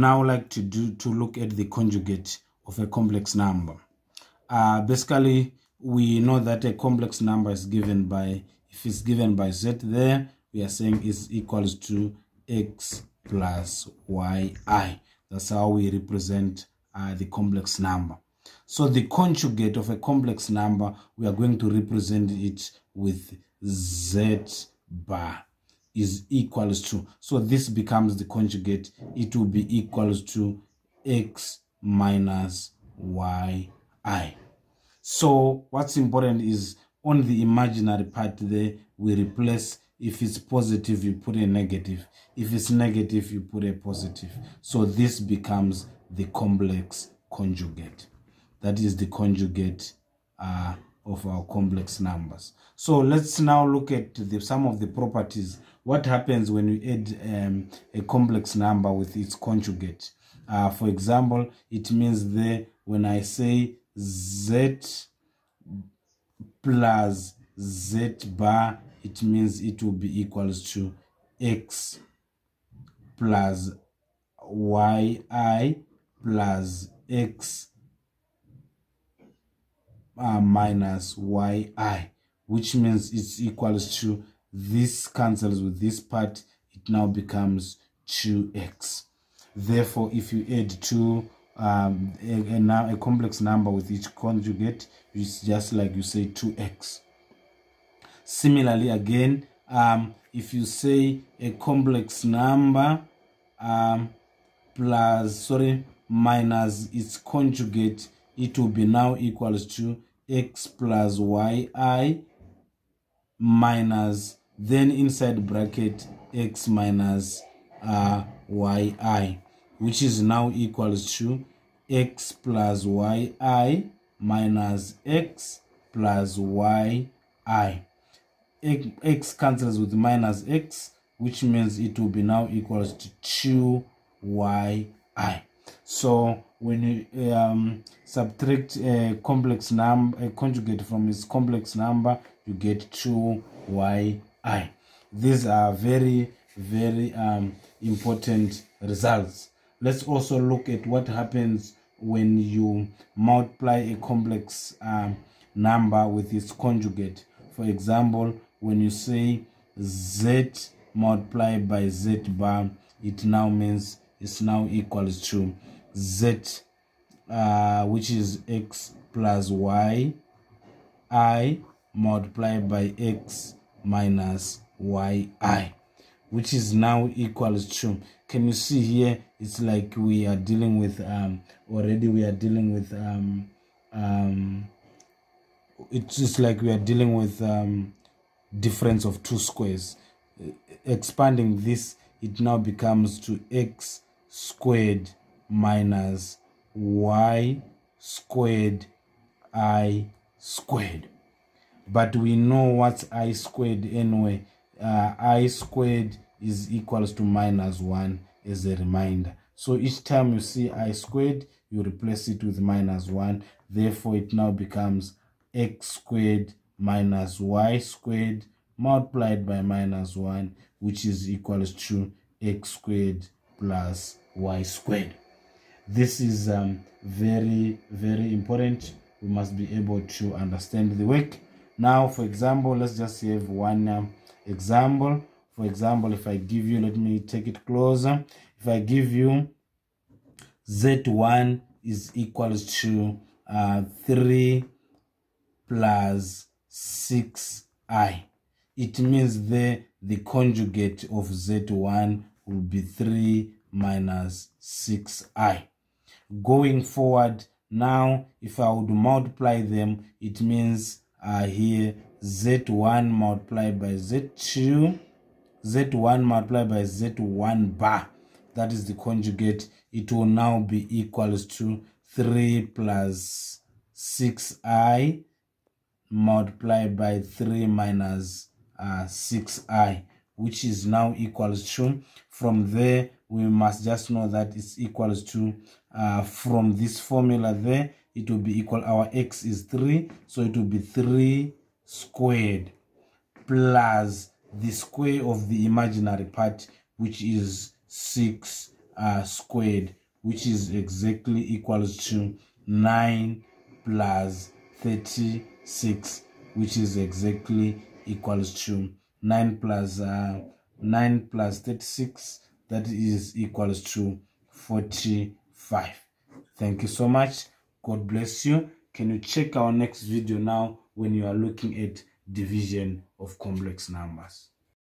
now like to do to look at the conjugate of a complex number. Uh, basically, we know that a complex number is given by, if it's given by z there, we are saying is equals to x plus yi. That's how we represent uh, the complex number. So the conjugate of a complex number, we are going to represent it with z bar is equals to so this becomes the conjugate it will be equals to x minus y i so what's important is on the imaginary part there we replace if it's positive you put a negative if it's negative you put a positive so this becomes the complex conjugate that is the conjugate uh, of our complex numbers. So let's now look at the of the properties. What happens when we add um, a complex number with its conjugate? Uh, for example, it means there when I say z plus z bar, it means it will be equals to x plus yi plus x uh, minus yi, which means it's equals to this cancels with this part, it now becomes 2x. Therefore, if you add 2 um, a, a, a, complex number with each conjugate, it's just like you say 2x. Similarly, again, um, if you say a complex number um, plus, sorry, minus its conjugate, it will be now equals to x plus yi minus then inside bracket x minus uh, yi which is now equals to x plus yi minus x plus yi x cancels with minus x which means it will be now equals to 2yi so when you um, subtract a complex number, a conjugate from its complex number, you get 2yi. These are very, very um, important results. Let's also look at what happens when you multiply a complex um, number with its conjugate. For example, when you say z multiplied by z bar, it now means it's now equal to z uh, which is x plus y i multiplied by x minus yi which is now equals to can you see here it's like we are dealing with um already we are dealing with um um it's just like we are dealing with um difference of two squares expanding this it now becomes to x squared minus y squared i squared. But we know what's i squared anyway. Uh, i squared is equals to minus 1 as a reminder. So each time you see i squared, you replace it with minus 1. Therefore, it now becomes x squared minus y squared multiplied by minus 1, which is equals to x squared plus y squared. This is um, very, very important. We must be able to understand the work. Now, for example, let's just have one um, example. For example, if I give you, let me take it closer. If I give you Z1 is equals to uh, 3 plus 6i. It means the, the conjugate of Z1 will be 3 minus 6i going forward now if I would multiply them it means uh, here z1 multiplied by z2 z1 multiplied by z1 bar that is the conjugate it will now be equals to 3 plus 6i multiplied by 3 minus uh, 6i which is now equals to from there we must just know that it's equals to uh, from this formula there it will be equal our x is 3 so it will be 3 squared plus the square of the imaginary part which is 6 uh, squared which is exactly equals to 9 plus 36 which is exactly equals to 9 plus, uh, 9 plus 36 that is equals to 40 5 thank you so much god bless you can you check our next video now when you are looking at division of complex numbers